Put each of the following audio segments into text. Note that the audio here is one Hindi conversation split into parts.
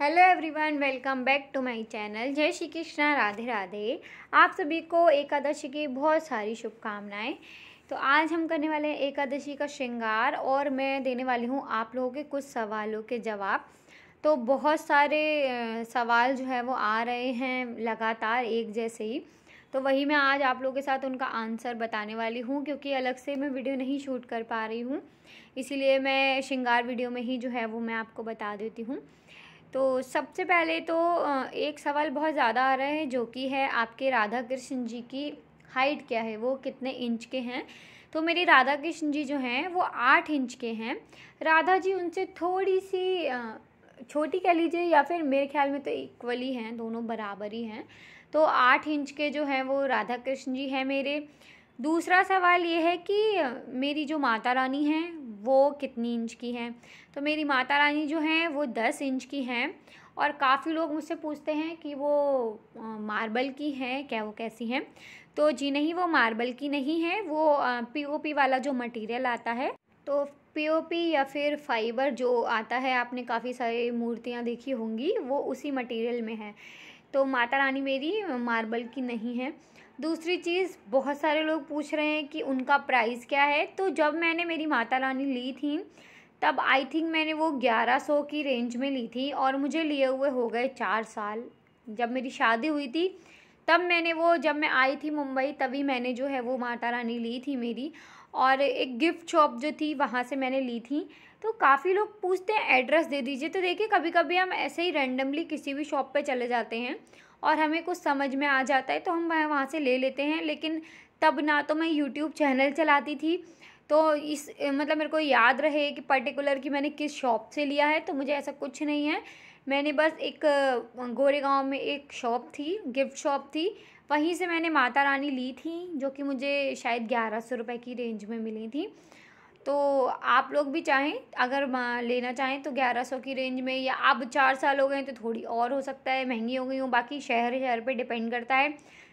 hello everyone welcome back to my channel जय श्री कृष्णा राधे राधे आप सभी को एकादशी की बहुत सारी शुभकामनाएं तो आज हम करने वाले हैं एकादशी का श्रृंगार और मैं देने वाली हूँ आप लोगों के कुछ सवालों के जवाब तो बहुत सारे सवाल जो है वो आ रहे हैं लगातार एक जैसे ही तो वही मैं आज आप लोगों के साथ उनका आंसर बताने वाली हूँ क्योंकि अलग से मैं वीडियो नहीं शूट कर पा रही हूँ इसीलिए मैं श्रृंगार वीडियो में ही जो है वो मैं आपको बता देती हूँ तो सबसे पहले तो एक सवाल बहुत ज़्यादा आ रहा है जो कि है आपके राधा कृष्ण जी की हाइट क्या है वो कितने इंच के हैं तो मेरे राधा कृष्ण जी जो हैं वो आठ इंच के हैं राधा जी उनसे थोड़ी सी छोटी कह लीजिए या फिर मेरे ख्याल में तो इक्वली हैं दोनों बराबर ही हैं तो आठ इंच के जो हैं वो राधा कृष्ण जी हैं मेरे दूसरा सवाल ये है कि मेरी जो माता रानी हैं वो कितनी इंच की हैं तो मेरी माता रानी जो हैं वो दस इंच की हैं और काफ़ी लोग मुझसे पूछते हैं कि वो मार्बल की हैं क्या वो कैसी हैं तो जी नहीं वो मार्बल की नहीं है वो पीओपी वाला जो मटेरियल आता है तो पीओपी या फिर फाइबर जो आता है आपने काफ़ी सारी मूर्तियाँ देखी होंगी वो उसी मटेरियल में है तो माता रानी मेरी मार्बल की नहीं है दूसरी चीज़ बहुत सारे लोग पूछ रहे हैं कि उनका प्राइस क्या है तो जब मैंने मेरी माता रानी ली थी तब आई थिंक मैंने वो ग्यारह सौ की रेंज में ली थी और मुझे लिए हुए हो गए चार साल जब मेरी शादी हुई थी तब मैंने वो जब मैं आई थी मुंबई तभी मैंने जो है वो माता रानी ली थी मेरी और एक गिफ्ट शॉप जो थी वहाँ से मैंने ली थी तो काफ़ी लोग पूछते हैं एड्रेस दे दीजिए तो देखिए कभी कभी हम ऐसे ही रेंडमली किसी भी शॉप पर चले जाते हैं और हमें कुछ समझ में आ जाता है तो हम वहाँ से ले लेते हैं लेकिन तब ना तो मैं यूट्यूब चैनल चलाती थी तो इस मतलब मेरे को याद रहे कि पर्टिकुलर कि मैंने किस शॉप से लिया है तो मुझे ऐसा कुछ नहीं है मैंने बस एक गोरेगांव में एक शॉप थी गिफ्ट शॉप थी वहीं से मैंने माता रानी ली थी जो कि मुझे शायद ग्यारह सौ रुपये की रेंज में मिली थी तो आप लोग भी चाहें अगर लेना चाहें तो ग्यारह सौ की रेंज में या अब चार साल हो गए तो थोड़ी और हो सकता है महंगी हो गई हो बाकी शहर शहर पे डिपेंड करता है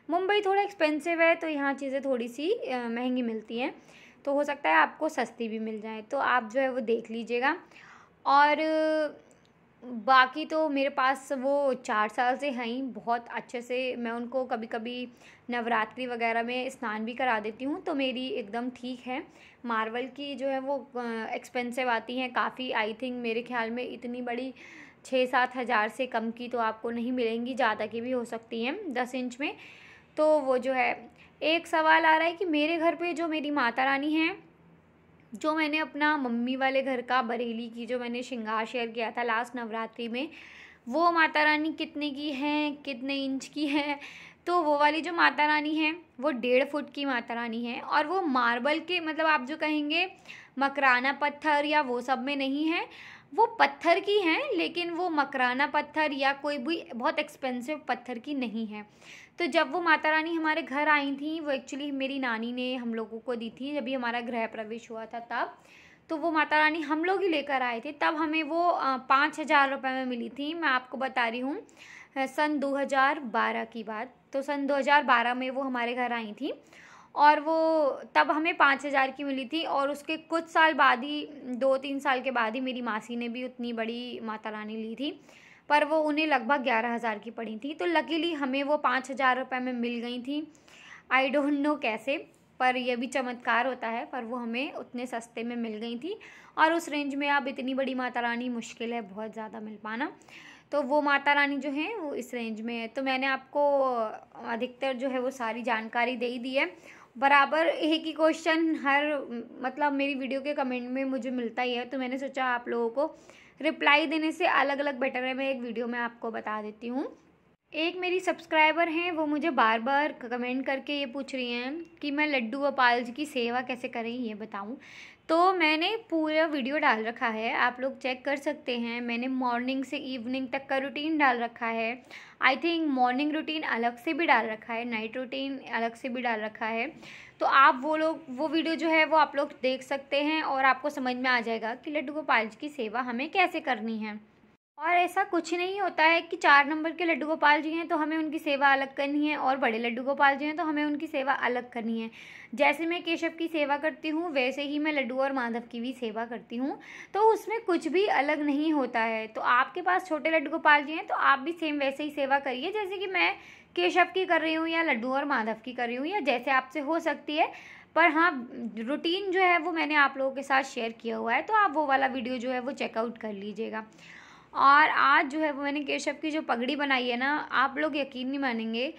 मुंबई थोड़ा एक्सपेंसिव है तो यहाँ चीज़ें थोड़ी सी महंगी मिलती हैं तो हो सकता है आपको सस्ती भी मिल जाए तो आप जो है वो देख लीजिएगा और बाकी तो मेरे पास वो चार साल से हैं ही बहुत अच्छे से मैं उनको कभी कभी नवरात्रि वगैरह में स्नान भी करा देती हूँ तो मेरी एकदम ठीक है मार्वल की जो है वो एक्सपेंसिव आती हैं काफ़ी आई थिंक मेरे ख्याल में इतनी बड़ी छः सात हज़ार से कम की तो आपको नहीं मिलेंगी ज़्यादा की भी हो सकती हैं दस इंच में तो वो जो है एक सवाल आ रहा है कि मेरे घर पर जो मेरी माता रानी हैं जो मैंने अपना मम्मी वाले घर का बरेली की जो मैंने श्रृंगार शेयर किया था लास्ट नवरात्रि में वो माता रानी कितने की है कितने इंच की है तो वो वाली जो माता रानी है वो डेढ़ फुट की माता रानी है और वो मार्बल के मतलब आप जो कहेंगे मकराना पत्थर या वो सब में नहीं है वो पत्थर की हैं लेकिन वो मकराना पत्थर या कोई भी बहुत एक्सपेंसिव पत्थर की नहीं है तो जब वो माता रानी हमारे घर आई थी वो एक्चुअली मेरी नानी ने हम लोगों को दी थी जब भी हमारा गृह प्रवेश हुआ था तब तो वो माता रानी हम लोग ही लेकर आए थे तब हमें वो पाँच हज़ार रुपये में मिली थी मैं आपको बता रही हूँ सन 2012 की बात तो सन 2012 में वो हमारे घर आई थी और वो तब हमें पाँच हज़ार की मिली थी और उसके कुछ साल बाद ही दो तीन साल के बाद ही मेरी मासी ने भी उतनी बड़ी माता रानी ली थी पर वो उन्हें लगभग ग्यारह हज़ार की पड़ी थी तो लकीली हमें वो पाँच हज़ार रुपये में मिल गई थी आई डोंट नो कैसे पर यह भी चमत्कार होता है पर वो हमें उतने सस्ते में मिल गई थी और उस रेंज में अब इतनी बड़ी माता रानी मुश्किल है बहुत ज़्यादा मिल पाना तो वो माता रानी जो है वो इस रेंज में है तो मैंने आपको अधिकतर जो है वो सारी जानकारी दे ही दी है बराबर एक ही क्वेश्चन हर मतलब मेरी वीडियो के कमेंट में मुझे मिलता ही है तो मैंने सोचा आप लोगों को रिप्लाई देने से अलग अलग बेटर है मैं एक वीडियो में आपको बता देती हूँ एक मेरी सब्सक्राइबर हैं वो मुझे बार बार कमेंट करके ये पूछ रही हैं कि मैं लड्डू गोपाल जी की सेवा कैसे करें ये बताऊं तो मैंने पूरा वीडियो डाल रखा है आप लोग चेक कर सकते हैं मैंने मॉर्निंग से इवनिंग तक का रूटीन डाल रखा है आई थिंक मॉर्निंग रूटीन अलग से भी डाल रखा है नाइट रूटीन अलग से भी डाल रखा है तो आप वो लोग वो वीडियो जो है वो आप लोग देख सकते हैं और आपको समझ में आ जाएगा कि लड्डू गोपाल जी की सेवा हमें कैसे करनी है और ऐसा कुछ नहीं होता है कि चार नंबर के लड्डू गोपाल जी हैं तो हमें उनकी सेवा अलग करनी है और बड़े लड्डू गोपाल जी हैं तो हमें उनकी सेवा अलग करनी है जैसे मैं केशव की सेवा करती हूँ वैसे ही मैं लड्डू और माधव की भी सेवा करती हूँ तो उसमें कुछ भी अलग नहीं होता है तो आपके पास छोटे लड्डू गोपाल जी हैं तो आप भी सेम वैसे ही सेवा करिए जैसे कि मैं केशव की कर रही हूँ या लड्डू और माधव की कर रही हूँ या जैसे आपसे हो सकती है पर हाँ रूटीन जो है वो मैंने आप लोगों के साथ शेयर किया हुआ है तो आप वो वाला वीडियो जो है वो चेकआउट कर लीजिएगा और आज जो है वो मैंने केशव की जो पगड़ी बनाई है ना आप लोग यकीन नहीं मानेंगे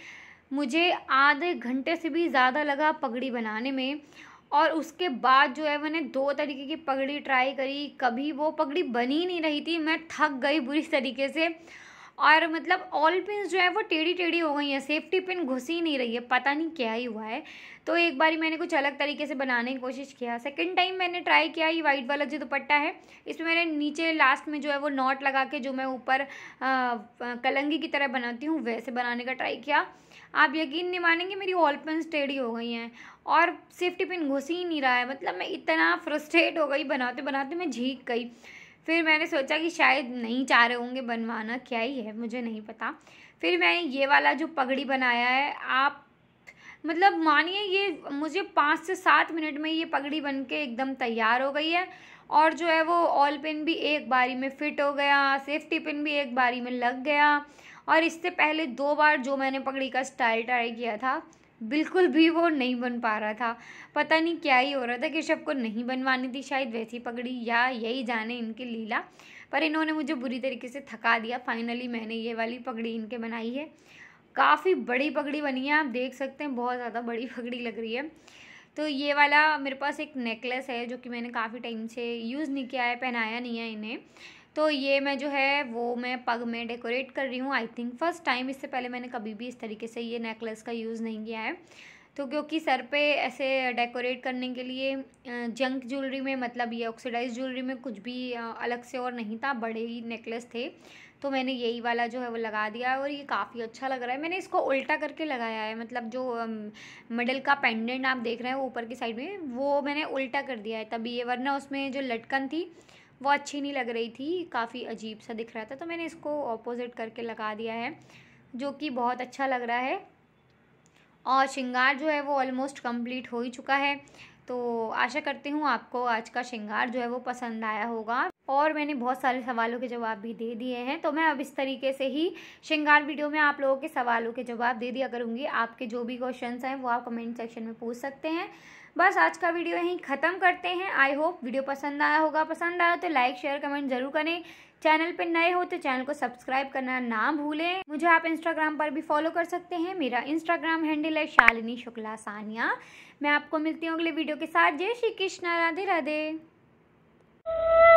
मुझे आधे घंटे से भी ज़्यादा लगा पगड़ी बनाने में और उसके बाद जो है मैंने दो तरीके की पगड़ी ट्राई करी कभी वो पगड़ी बनी नहीं रही थी मैं थक गई बुरी तरीके से और मतलब ऑल पिन जो है वो टेढ़ी टेढ़ी हो गई है सेफ्टी पिन घुस ही नहीं रही है पता नहीं क्या ही हुआ है तो एक बार मैंने कुछ अलग तरीके से बनाने की कोशिश किया सेकेंड टाइम मैंने ट्राई किया ये वाइट वाला जो दुपट्टा है इसमें मैंने नीचे लास्ट में जो है वो नॉट लगा के जो मैं ऊपर कलंगी की तरह बनाती हूँ वैसे बनाने का ट्राई किया आप यकीन नहीं मानेंगे मेरी ऑल पिन टेढ़ी हो गई हैं और सेफ्टी पिन घुस ही नहीं रहा है मतलब मैं इतना फ्रस्ट्रेट हो गई बनाते बनाते मैं झीक गई फिर मैंने सोचा कि शायद नहीं चाह रहे होंगे बनवाना क्या ही है मुझे नहीं पता फिर मैंने ये वाला जो पगड़ी बनाया है आप मतलब मानिए ये मुझे पाँच से सात मिनट में ये पगड़ी बन के एकदम तैयार हो गई है और जो है वो ऑल पिन भी एक बारी में फिट हो गया सेफ्टी पिन भी एक बारी में लग गया और इससे पहले दो बार जो मैंने पगड़ी का स्टाइल ट्राई किया था बिल्कुल भी वो नहीं बन पा रहा था पता नहीं क्या ही हो रहा था केशव को नहीं बनवानी थी शायद वैसी पगड़ी या यही जाने इनकी लीला पर इन्होंने मुझे बुरी तरीके से थका दिया फाइनली मैंने ये वाली पगड़ी इनके बनाई है काफ़ी बड़ी पगड़ी बनी है आप देख सकते हैं बहुत ज़्यादा बड़ी पगड़ी लग रही है तो ये वाला मेरे पास एक नेकलेस है जो कि मैंने काफ़ी टाइम से यूज़ नहीं किया है पहनाया नहीं है इन्हें तो ये मैं जो है वो मैं पग में डेकोरेट कर रही हूँ आई थिंक फर्स्ट टाइम इससे पहले मैंने कभी भी इस तरीके से ये नेकलेस का यूज़ नहीं किया है तो क्योंकि सर पे ऐसे डेकोरेट करने के लिए जंक ज्वेलरी में मतलब ये ऑक्सीडाइज ज्वेलरी में कुछ भी अलग से और नहीं था बड़े ही नेकलेस थे तो मैंने यही वाला जो है वो लगा दिया और ये काफ़ी अच्छा लग रहा है मैंने इसको उल्टा करके लगाया है मतलब जो मिडल का पेंडेंट आप देख रहे हैं ऊपर की साइड में वो मैंने उल्टा कर दिया है तभी ये वरना उसमें जो लटकन थी वो अच्छी नहीं लग रही थी काफ़ी अजीब सा दिख रहा था तो मैंने इसको ऑपोजिट करके लगा दिया है जो कि बहुत अच्छा लग रहा है और श्रृंगार जो है वो ऑलमोस्ट कंप्लीट हो ही चुका है तो आशा करती हूँ आपको आज का श्रृंगार जो है वो पसंद आया होगा और मैंने बहुत सारे सवालों के जवाब भी दे दिए हैं तो मैं अब इस तरीके से ही श्रृंगार वीडियो में आप लोगों के सवालों के जवाब दे दिया करूँगी आपके जो भी क्वेश्चन हैं वो आप कमेंट सेक्शन में पूछ सकते हैं बस आज का वीडियो यहीं ख़त्म करते हैं आई होप वीडियो पसंद आया होगा पसंद आया तो लाइक शेयर कमेंट जरूर करें चैनल पर नए हो तो चैनल को सब्सक्राइब करना ना भूलें मुझे आप इंस्टाग्राम पर भी फॉलो कर सकते हैं मेरा इंस्टाग्राम हैंडल है शालिनी शुक्ला सानिया मैं आपको मिलती हूँ अगले वीडियो के साथ जय श्री कृष्णा राधे राधे